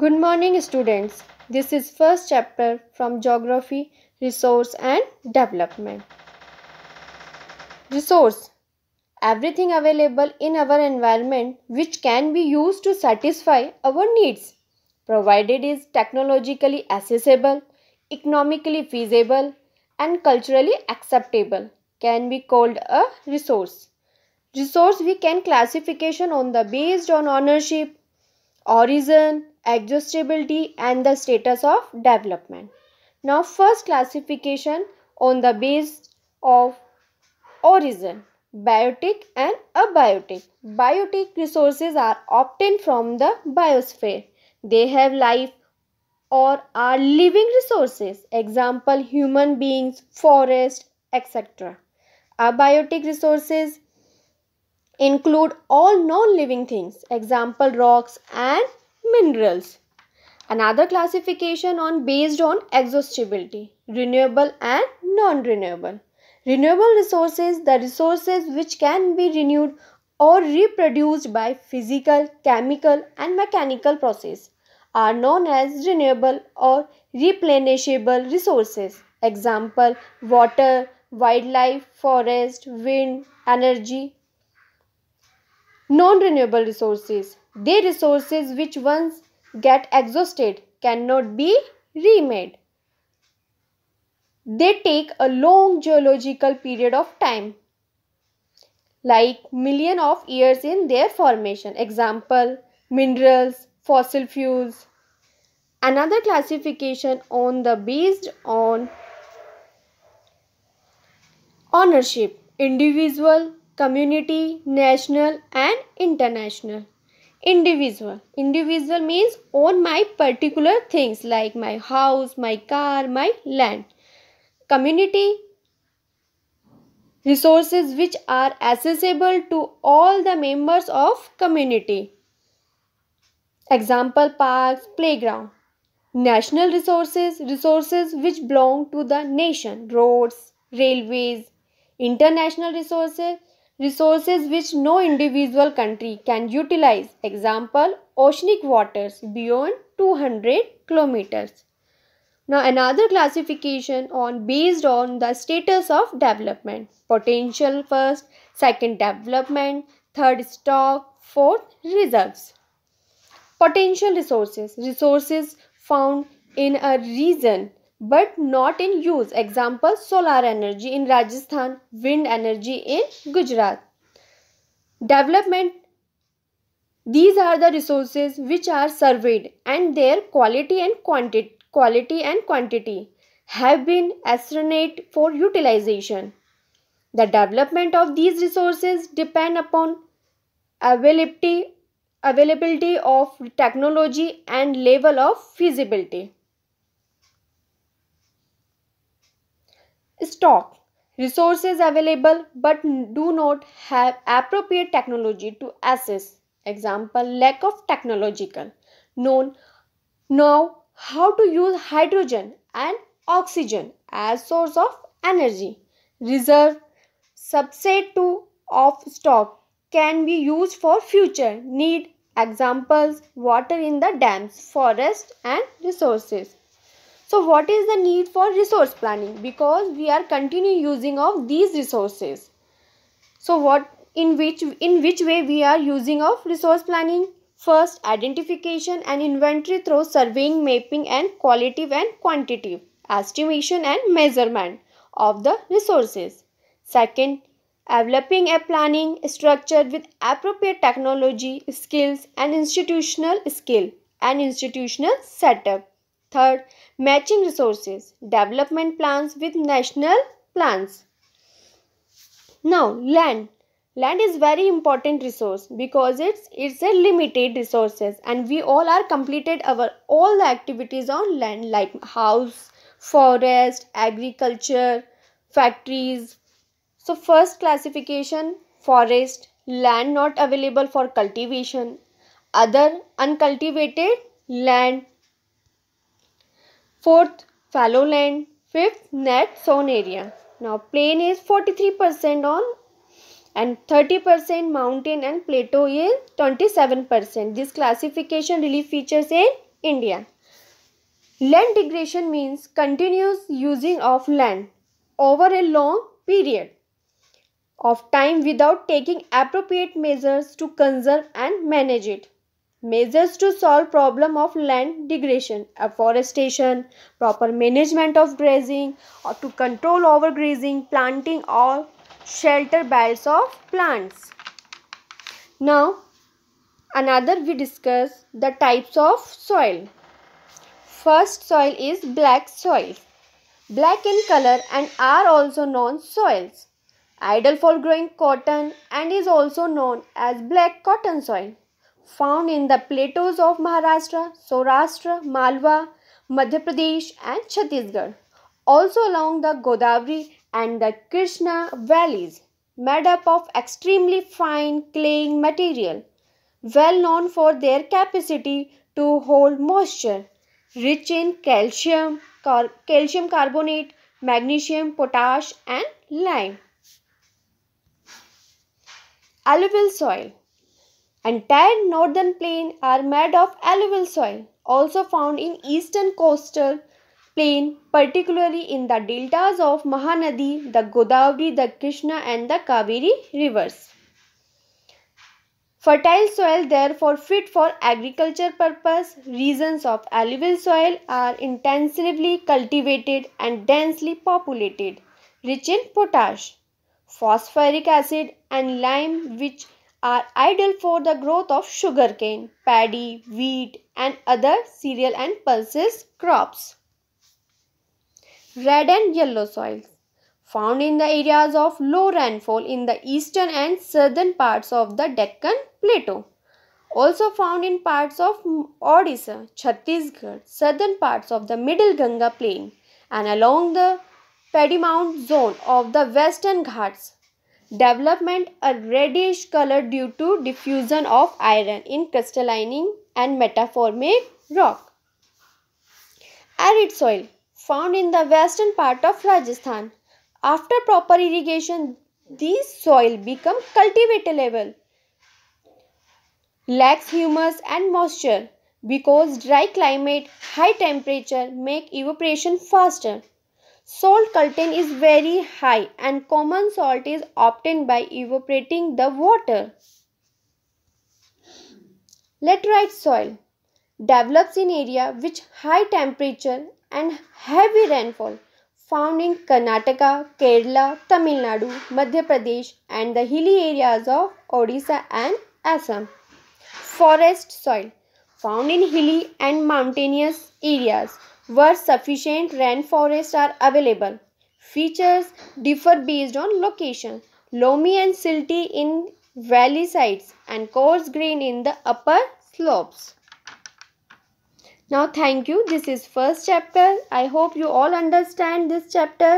Good morning students. This is first chapter from Geography, Resource and Development. Resource. Everything available in our environment which can be used to satisfy our needs provided is technologically accessible, economically feasible and culturally acceptable can be called a resource. Resource we can classification on the based on ownership, origin, exhaustibility and the status of development. Now first classification on the base of origin biotic and abiotic. Biotic resources are obtained from the biosphere. They have life or are living resources. Example human beings, forest, etc. Abiotic resources include all non-living things. Example rocks and minerals. Another classification on based on exhaustibility, renewable and non-renewable. Renewable resources, the resources which can be renewed or reproduced by physical, chemical and mechanical process are known as renewable or replenishable resources. Example, water, wildlife, forest, wind, energy. Non-renewable resources their resources which once get exhausted cannot be remade. They take a long geological period of time like million of years in their formation example minerals fossil fuels another classification on the based on ownership individual community national and international individual individual means own my particular things like my house my car my land community resources which are accessible to all the members of community example parks playground national resources resources which belong to the nation roads railways international resources resources which no individual country can utilize. Example, oceanic waters beyond 200 kilometers. Now another classification on based on the status of development. Potential first, second development, third stock, fourth reserves. Potential resources, resources found in a region but not in use. Example solar energy in Rajasthan, wind energy in Gujarat. Development These are the resources which are surveyed and their quality and quantity quality and quantity have been ascertained for utilization. The development of these resources depend upon availability availability of technology and level of feasibility. stock resources available but do not have appropriate technology to assess example lack of technological known know how to use hydrogen and oxygen as source of energy reserve subset to of stock can be used for future need examples water in the dams forest and resources so what is the need for resource planning because we are continue using of these resources so what in which in which way we are using of resource planning first identification and inventory through surveying mapping and qualitative and quantitative estimation and measurement of the resources second developing a planning structure with appropriate technology skills and institutional skill and institutional setup Third, matching resources, development plans with national plans. Now, land. Land is very important resource because it's it's a limited resources and we all are completed our all the activities on land like house, forest, agriculture, factories. So first classification forest, land not available for cultivation, other uncultivated land Fourth, fallow land. Fifth, net sown area. Now, plain is 43% on and 30% mountain and plateau is 27%. This classification really features in India. Land degradation means continuous using of land over a long period of time without taking appropriate measures to conserve and manage it measures to solve problem of land degradation afforestation proper management of grazing or to control overgrazing planting or shelter belts of plants now another we discuss the types of soil first soil is black soil black in color and are also known soils ideal for growing cotton and is also known as black cotton soil found in the plateaus of Maharashtra, Saurashtra, Malwa, Madhya Pradesh and Chhattisgarh. Also along the Godavari and the Krishna valleys made up of extremely fine claying material, well known for their capacity to hold moisture, rich in calcium, car calcium carbonate, magnesium, potash, and lime. Alluvial soil Entire northern plain are made of alluvial soil, also found in eastern coastal plain, particularly in the deltas of Mahanadi, the Godavari, the Krishna, and the Kaveri rivers. Fertile soil therefore fit for agriculture purpose. Regions of alluvial soil are intensively cultivated and densely populated, rich in potash, phosphoric acid and lime which are ideal for the growth of sugarcane, paddy, wheat and other cereal and pulses crops. Red and yellow soils found in the areas of low rainfall in the eastern and southern parts of the Deccan Plateau. Also found in parts of Odisha, Chhattisgarh, southern parts of the Middle Ganga Plain and along the pedimount zone of the Western Ghats development a reddish color due to diffusion of iron in crystallining and metamorphic rock. Arid soil found in the western part of Rajasthan. After proper irrigation, these soil become cultivatable. Lacks humus and moisture because dry climate, high temperature make evaporation faster. Salt content is very high and common salt is obtained by evaporating the water. Laterite soil develops in area which high temperature and heavy rainfall found in Karnataka, Kerala, Tamil Nadu, Madhya Pradesh and the hilly areas of Odisha and Assam. Forest soil found in hilly and mountainous areas where sufficient rainforests are available. Features differ based on location. Loamy and silty in valley sides and coarse grain in the upper slopes. Now thank you. This is first chapter. I hope you all understand this chapter.